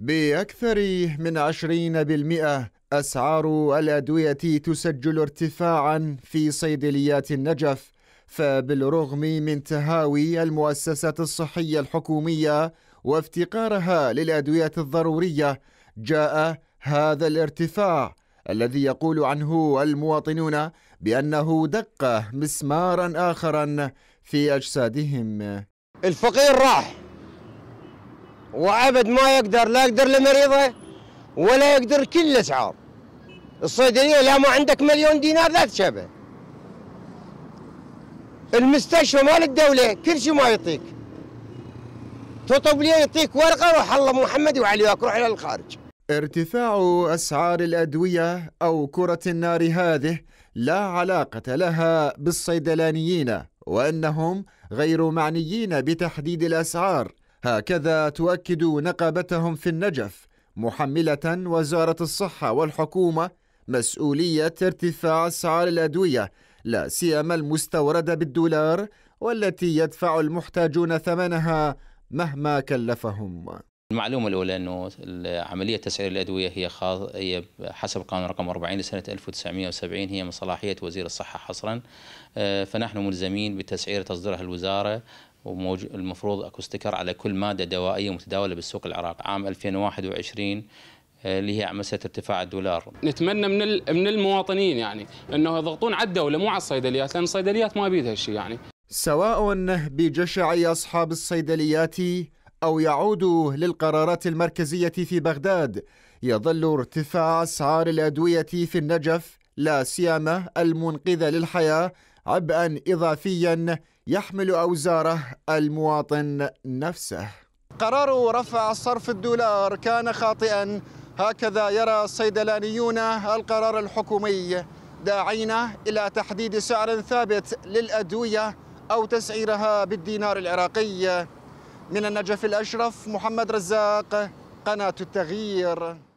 بأكثر من 20% أسعار الأدوية تسجل ارتفاعا في صيدليات النجف فبالرغم من تهاوي المؤسسات الصحية الحكومية وافتقارها للأدوية الضرورية جاء هذا الارتفاع الذي يقول عنه المواطنون بأنه دق مسمارا آخرا في أجسادهم الفقير راح وابد ما يقدر لا يقدر لمريضه ولا يقدر كل الاسعار الصيدليه لا ما عندك مليون دينار لا تشبه المستشفى مال الدوله كل شيء ما يعطيك تطلب لي يعطيك ورقه روح الله محمد وعلي وياك روح الى الخارج ارتفاع اسعار الادويه او كره النار هذه لا علاقه لها بالصيدلانيين وانهم غير معنيين بتحديد الاسعار هكذا تؤكد نقابتهم في النجف محملة وزارة الصحة والحكومة مسؤولية ارتفاع أسعار الأدوية لا سيما المستوردة بالدولار والتي يدفع المحتاجون ثمنها مهما كلفهم. المعلومة الأولى أنه عملية تسعير الأدوية هي خاض هي حسب قانون رقم 40 لسنة 1970 هي من صلاحية وزير الصحة حصرا آه، فنحن ملزمين بتسعير تصديرها الوزارة والمفروض اكو ستيكر على كل ماده دوائيه متداوله بالسوق العراقي عام 2021 آه، اللي هي عمسه ارتفاع الدولار. نتمنى من من المواطنين يعني انه يضغطون على الدوله مو على الصيدليات لان الصيدليات ما بيدها شيء يعني. سواء بجشع اصحاب الصيدليات او يعودوا للقرارات المركزيه في بغداد يظل ارتفاع اسعار الادويه في النجف لا سيما المنقذه للحياه عبئا اضافيا يحمل أوزاره المواطن نفسه قرار رفع صرف الدولار كان خاطئا هكذا يرى الصيدلانيون القرار الحكومي داعين إلى تحديد سعر ثابت للأدوية أو تسعيرها بالدينار العراقي من النجف الأشرف محمد رزاق قناة التغيير